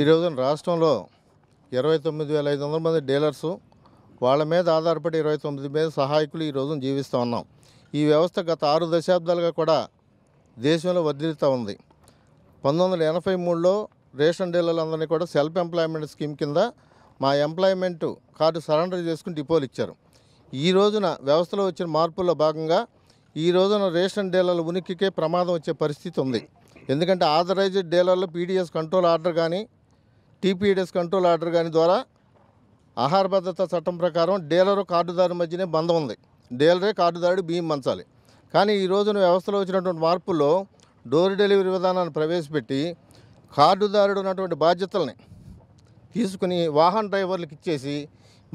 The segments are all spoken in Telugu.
ఈరోజున రాష్ట్రంలో ఇరవై తొమ్మిది వేల ఐదు వందల మంది డీలర్సు వాళ్ళ మీద ఆధారపడి ఇరవై తొమ్మిది మీద సహాయకులు ఈ రోజున జీవిస్తూ ఉన్నాం ఈ వ్యవస్థ గత ఆరు దశాబ్దాలుగా కూడా దేశంలో వర్ధిల్లుతూ ఉంది పంతొమ్మిది వందల ఎనభై మూడులో రేషన్ డీలర్లందరినీ కూడా సెల్ఫ్ ఎంప్లాయ్మెంట్ స్కీమ్ కింద మా ఎంప్లాయ్మెంట్ కార్డు సరెండర్ చేసుకుని డిపోలు ఇచ్చారు ఈ రోజున వ్యవస్థలో వచ్చిన మార్పుల్లో భాగంగా ఈ రోజున రేషన్ డీలర్ల ఉనికికే ప్రమాదం వచ్చే పరిస్థితి ఉంది ఎందుకంటే ఆథరైజ్డ్ డీలర్లు పీడిఎస్ కంట్రోల్ ఆర్డర్ కానీ టీపీఎడ్ఎస్ కంట్రోల్ ఆర్డర్ కానీ ద్వారా ఆహార భద్రత చట్టం ప్రకారం డీలరు కార్డుదారు మధ్యనే బంధం ఉంది డీలరే కార్డుదారుడు బియ్యం మంచాలి కానీ ఈ రోజున వ్యవస్థలో వచ్చినటువంటి మార్పుల్లో డోర్ డెలివరీ విధానాన్ని ప్రవేశపెట్టి కార్డుదారుడు ఉన్నటువంటి బాధ్యతల్ని తీసుకుని వాహన డ్రైవర్లకు ఇచ్చేసి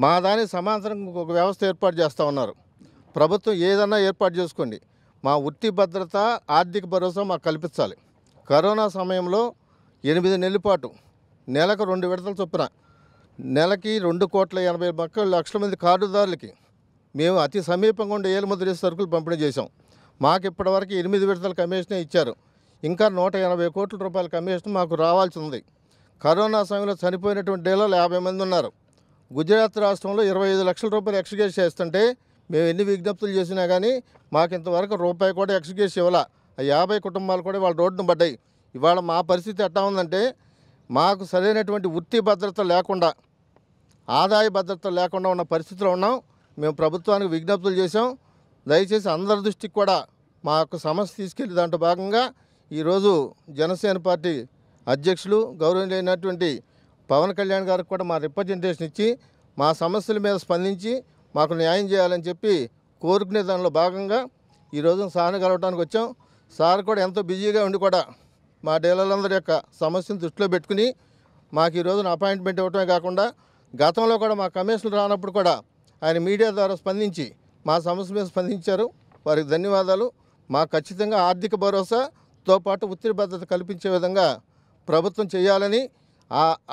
మా దాని సమాంతరం ఒక వ్యవస్థ ఏర్పాటు చేస్తూ ఉన్నారు ప్రభుత్వం ఏదన్నా ఏర్పాటు చేసుకోండి మా వృత్తి భద్రత ఆర్థిక భరోసా మాకు కల్పించాలి కరోనా సమయంలో ఎనిమిది నెలల పాటు నెలకు రెండు విడతల చొప్పున నెలకి రెండు కోట్ల ఎనభై మొక్క లక్షల మంది కార్డుదారులకి మేము అతి సమీపంగా ఉండే ఏలుముద్రేసి సరుకులు పంపిణీ చేశాం మాకు ఇప్పటివరకు ఎనిమిది విడతల కమిషనే ఇచ్చారు ఇంకా నూట ఎనభై కోట్ల రూపాయల కమిషన్ మాకు రావాల్సి ఉంది కరోనా సమయంలో చనిపోయినటువంటి డీలర్లు యాభై మంది ఉన్నారు గుజరాత్ రాష్ట్రంలో ఇరవై ఐదు లక్షల రూపాయలు ఎక్స్క్యూజ్ చేస్తుంటే మేము ఎన్ని విజ్ఞప్తులు చేసినా కానీ మాకు ఇంతవరకు రూపాయి కూడా ఎక్స్క్యూజ్ ఇవ్వాల ఆ యాభై కుటుంబాలు కూడా వాళ్ళ రోడ్డును పడ్డాయి ఇవాళ మా పరిస్థితి ఎట్లా ఉందంటే మాకు సరైనటువంటి వృత్తి భద్రత లేకుండా ఆదాయ భద్రత లేకుండా ఉన్న పరిస్థితిలో ఉన్నాం మేము ప్రభుత్వానికి విజ్ఞప్తులు చేసాం దయచేసి అందరి దృష్టికి కూడా మా యొక్క సమస్య తీసుకెళ్లి దాంట్లో భాగంగా ఈరోజు జనసేన పార్టీ అధ్యక్షులు గౌరవనీయులైనటువంటి పవన్ కళ్యాణ్ గారికి కూడా మా రిప్రజెంటేషన్ ఇచ్చి మా సమస్యల మీద స్పందించి మాకు న్యాయం చేయాలని చెప్పి కోరుకునే దానిలో భాగంగా ఈరోజు సార్ని కలవడానికి వచ్చాం సార్ కూడా ఎంతో బిజీగా ఉండి కూడా మా డీలర్లందరి యొక్క సమస్యను దృష్టిలో పెట్టుకుని మాకు ఈ రోజున అపాయింట్మెంట్ ఇవ్వటమే కాకుండా గతంలో కూడా మా కమిషన్లు రానప్పుడు కూడా ఆయన మీడియా ద్వారా స్పందించి మా సమస్య మీద స్పందించారు వారికి ధన్యవాదాలు మా ఖచ్చితంగా ఆర్థిక భరోసాతో పాటు ఉత్తిరి భద్రత కల్పించే విధంగా ప్రభుత్వం చేయాలని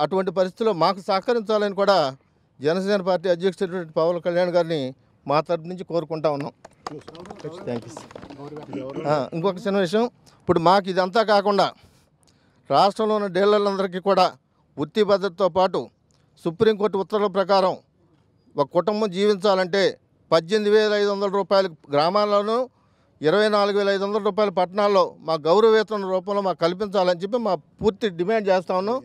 అటువంటి పరిస్థితుల్లో మాకు సహకరించాలని కూడా జనసేన పార్టీ అధ్యక్షుడు పవన్ కళ్యాణ్ గారిని మా తరపు నుంచి కోరుకుంటా ఉన్నాం థ్యాంక్ యూ ఇంకొక చిన్న విషయం ఇప్పుడు మాకు ఇదంతా కాకుండా రాష్ట్రంలో ఉన్న డీలర్లందరికీ కూడా వృత్తి భద్రతతో పాటు సుప్రీంకోర్టు ఉత్తర్వుల ప్రకారం ఒక కుటుంబం జీవించాలంటే పద్దెనిమిది వేల ఐదు వందల రూపాయలు గ్రామాల్లోనూ ఇరవై నాలుగు వేల ఐదు వందల రూపాయలు పట్టణాల్లో మా గౌరవేతన రూపంలో మాకు కల్పించాలని చెప్పి మా పూర్తి డిమాండ్ చేస్తా ఉన్నాం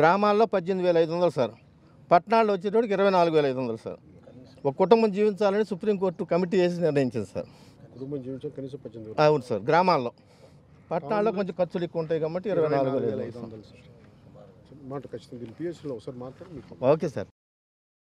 గ్రామాల్లో పద్దెనిమిది వేల ఐదు వందలు సార్ పట్టణాల్లో వచ్చేటోడికి ఇరవై నాలుగు వేల ఐదు వందలు సార్ ఒక కుటుంబం జీవించాలని సుప్రీంకోర్టు కమిటీ వేసి నిర్ణయించింది సార్ కుటుంబం జీవించడం కనీసం పద్దెనిమిది అవును సార్ గ్రామాల్లో పట్టణాల్లో కొంచెం ఖర్చులు ఎక్కువ ఉంటాయి కాబట్టి ఇరవై నాలుగు వేల ఐదు వందలు మాట ఖచ్చితంగా ఓకే సార్